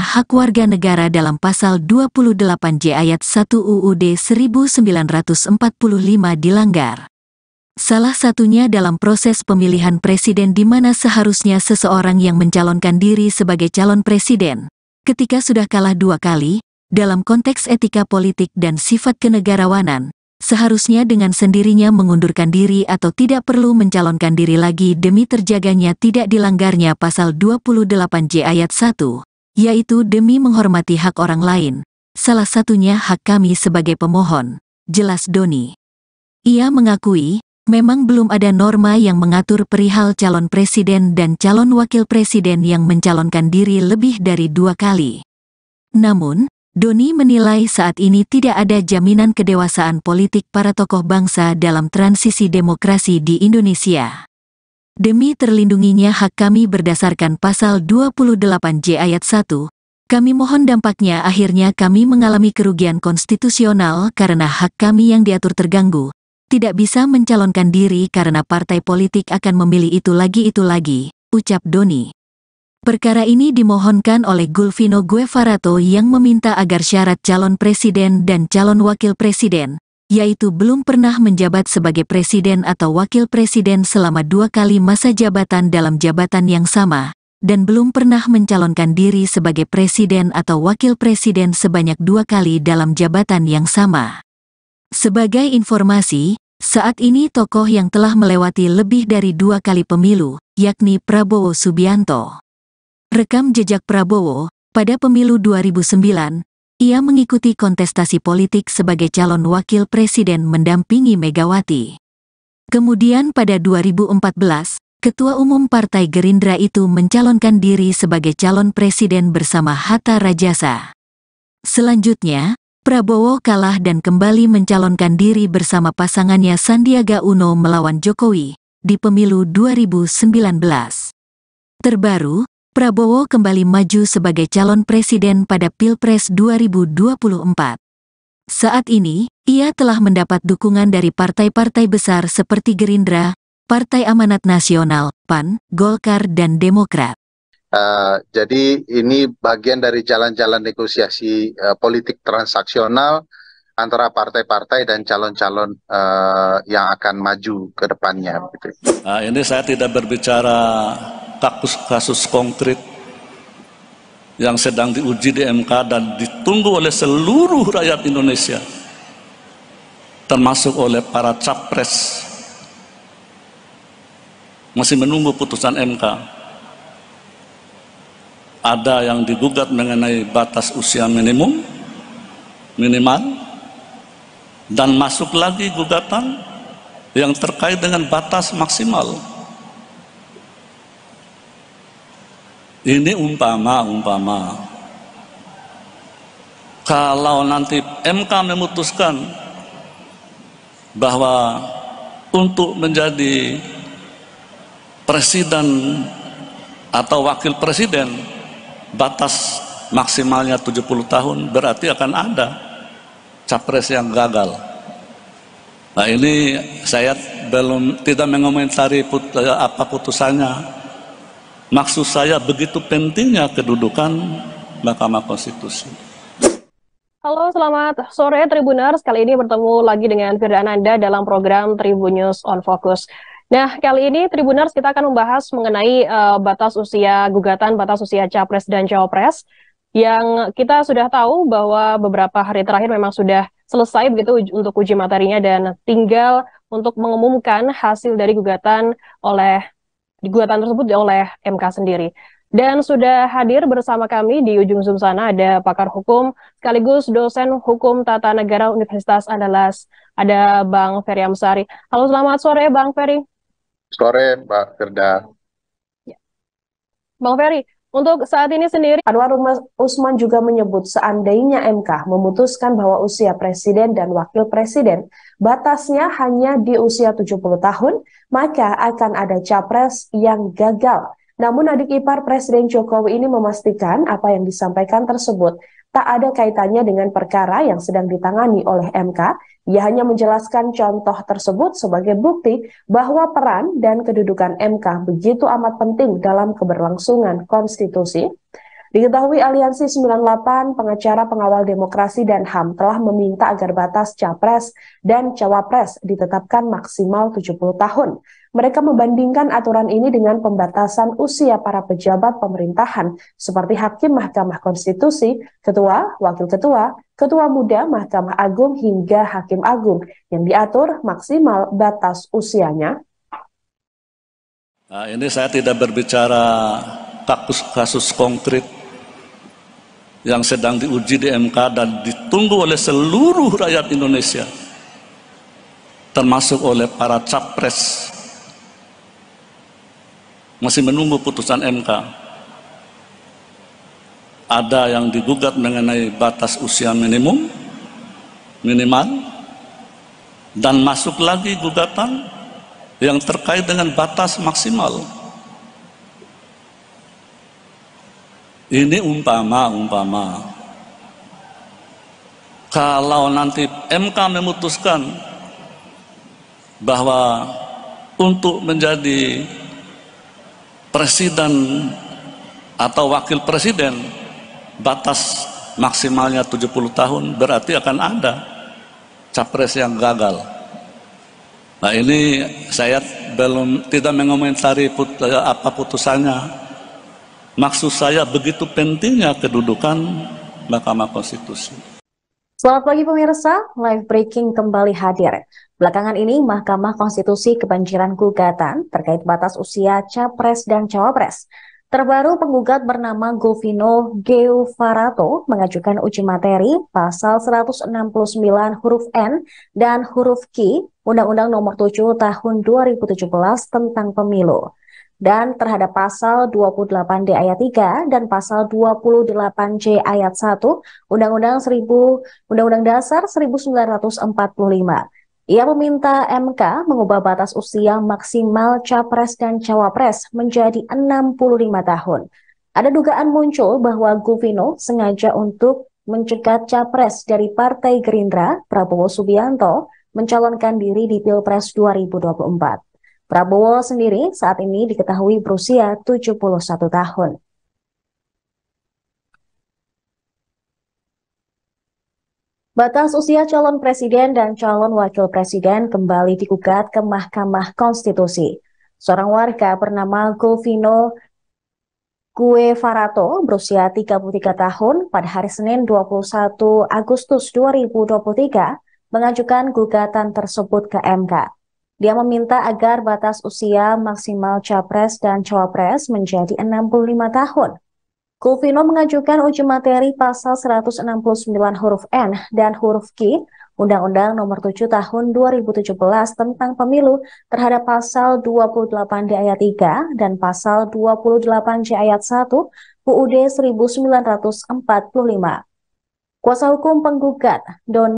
hak warga negara dalam pasal 28J ayat 1 UUD 1945 dilanggar. Salah satunya dalam proses pemilihan presiden di mana seharusnya seseorang yang mencalonkan diri sebagai calon presiden, ketika sudah kalah dua kali, dalam konteks etika politik dan sifat kenegarawanan, seharusnya dengan sendirinya mengundurkan diri atau tidak perlu mencalonkan diri lagi demi terjaganya tidak dilanggarnya pasal 28J ayat 1 yaitu demi menghormati hak orang lain, salah satunya hak kami sebagai pemohon, jelas Doni. Ia mengakui, memang belum ada norma yang mengatur perihal calon presiden dan calon wakil presiden yang mencalonkan diri lebih dari dua kali. Namun, Doni menilai saat ini tidak ada jaminan kedewasaan politik para tokoh bangsa dalam transisi demokrasi di Indonesia. Demi terlindunginya hak kami berdasarkan pasal 28J ayat 1, kami mohon dampaknya akhirnya kami mengalami kerugian konstitusional karena hak kami yang diatur terganggu, tidak bisa mencalonkan diri karena partai politik akan memilih itu lagi itu lagi, ucap Doni. Perkara ini dimohonkan oleh Gulvino Guevarato yang meminta agar syarat calon presiden dan calon wakil presiden, yaitu belum pernah menjabat sebagai presiden atau wakil presiden selama dua kali masa jabatan dalam jabatan yang sama, dan belum pernah mencalonkan diri sebagai presiden atau wakil presiden sebanyak dua kali dalam jabatan yang sama. Sebagai informasi, saat ini tokoh yang telah melewati lebih dari dua kali pemilu, yakni Prabowo Subianto. Rekam jejak Prabowo, pada pemilu 2009, ia mengikuti kontestasi politik sebagai calon wakil presiden mendampingi Megawati. Kemudian pada 2014, Ketua Umum Partai Gerindra itu mencalonkan diri sebagai calon presiden bersama Hatta Rajasa. Selanjutnya, Prabowo kalah dan kembali mencalonkan diri bersama pasangannya Sandiaga Uno melawan Jokowi di pemilu 2019. Terbaru, Prabowo kembali maju sebagai calon presiden pada Pilpres 2024. Saat ini, ia telah mendapat dukungan dari partai-partai besar seperti Gerindra, Partai Amanat Nasional, PAN, Golkar, dan Demokrat. Uh, jadi ini bagian dari jalan-jalan negosiasi uh, politik transaksional antara partai-partai dan calon-calon uh, yang akan maju ke depannya. Uh, ini saya tidak berbicara kasus-kasus konkret yang sedang diuji di MK dan ditunggu oleh seluruh rakyat Indonesia termasuk oleh para capres masih menunggu putusan MK ada yang digugat mengenai batas usia minimum minimal dan masuk lagi gugatan yang terkait dengan batas maksimal Ini umpama-umpama. Kalau nanti MK memutuskan bahwa untuk menjadi presiden atau wakil presiden batas maksimalnya 70 tahun berarti akan ada capres yang gagal. Nah ini saya belum tidak mengomentari put, apa putusannya Maksud saya begitu pentingnya kedudukan Mahkamah Konstitusi. Halo, selamat sore Tribuners. Kali ini bertemu lagi dengan Firda Ananda dalam program Tribun News on Focus. Nah, kali ini Tribuners kita akan membahas mengenai uh, batas usia gugatan, batas usia capres dan cawapres yang kita sudah tahu bahwa beberapa hari terakhir memang sudah selesai begitu untuk uji materinya dan tinggal untuk mengumumkan hasil dari gugatan oleh gugatan tersebut oleh MK sendiri. Dan sudah hadir bersama kami di ujung Zoom sana ada pakar hukum sekaligus dosen hukum tata negara Universitas Andalas. Ada Bang Ferry Amsari. Halo, selamat sore Bang Ferry. Sore Mbak Firda. Ya. Bang Ferry, untuk saat ini sendiri, Anwar Usman juga menyebut seandainya MK memutuskan bahwa usia presiden dan wakil presiden batasnya hanya di usia 70 tahun, maka akan ada capres yang gagal namun adik ipar Presiden Jokowi ini memastikan apa yang disampaikan tersebut tak ada kaitannya dengan perkara yang sedang ditangani oleh MK. Ia hanya menjelaskan contoh tersebut sebagai bukti bahwa peran dan kedudukan MK begitu amat penting dalam keberlangsungan konstitusi. Diketahui Aliansi 98 pengacara pengawal demokrasi dan HAM telah meminta agar batas capres dan cawapres ditetapkan maksimal 70 tahun. Mereka membandingkan aturan ini dengan pembatasan usia para pejabat pemerintahan seperti Hakim Mahkamah Konstitusi, Ketua, Wakil Ketua, Ketua Muda Mahkamah Agung hingga Hakim Agung yang diatur maksimal batas usianya. Nah, ini saya tidak berbicara kasus-kasus konkret yang sedang diuji di MK dan ditunggu oleh seluruh rakyat Indonesia termasuk oleh para capres masih menunggu putusan MK. Ada yang digugat mengenai batas usia minimum, minimal, dan masuk lagi gugatan yang terkait dengan batas maksimal. Ini umpama-umpama. Kalau nanti MK memutuskan bahwa untuk menjadi presiden atau wakil presiden batas maksimalnya 70 tahun berarti akan ada capres yang gagal. Nah ini saya belum tidak mengomentari put, eh, apa putusannya. Maksud saya begitu pentingnya kedudukan Mahkamah Konstitusi. Selamat pagi pemirsa, live breaking kembali hadir. Belakangan ini Mahkamah Konstitusi kebanjiran gugatan terkait batas usia capres dan cawapres. Terbaru penggugat bernama Govino Geofarato mengajukan uji materi pasal 169 huruf N dan huruf Q Undang-Undang Nomor 7 Tahun 2017 tentang Pemilu dan terhadap pasal 28D ayat 3 dan pasal 28C ayat 1 Undang-Undang 1000 Undang-Undang Dasar 1945. Ia meminta MK mengubah batas usia maksimal capres dan cawapres menjadi 65 tahun. Ada dugaan muncul bahwa Gufino sengaja untuk mencegat capres dari Partai Gerindra Prabowo Subianto mencalonkan diri di Pilpres 2024. Prabowo sendiri saat ini diketahui berusia 71 tahun. Batas usia calon presiden dan calon wakil presiden kembali digugat ke Mahkamah Konstitusi. Seorang warga bernama Govino Gue Farato berusia 33 tahun pada hari Senin 21 Agustus 2023 mengajukan gugatan tersebut ke MK. Dia meminta agar batas usia maksimal capres dan cawapres menjadi 65 tahun. Kulvino mengajukan uji materi pasal 169 huruf N dan huruf Q Undang-Undang Nomor 7 Tahun 2017 tentang Pemilu terhadap pasal 28 di ayat 3 dan pasal 28 C ayat 1 UUD 1945. Kuasa hukum penggugat Don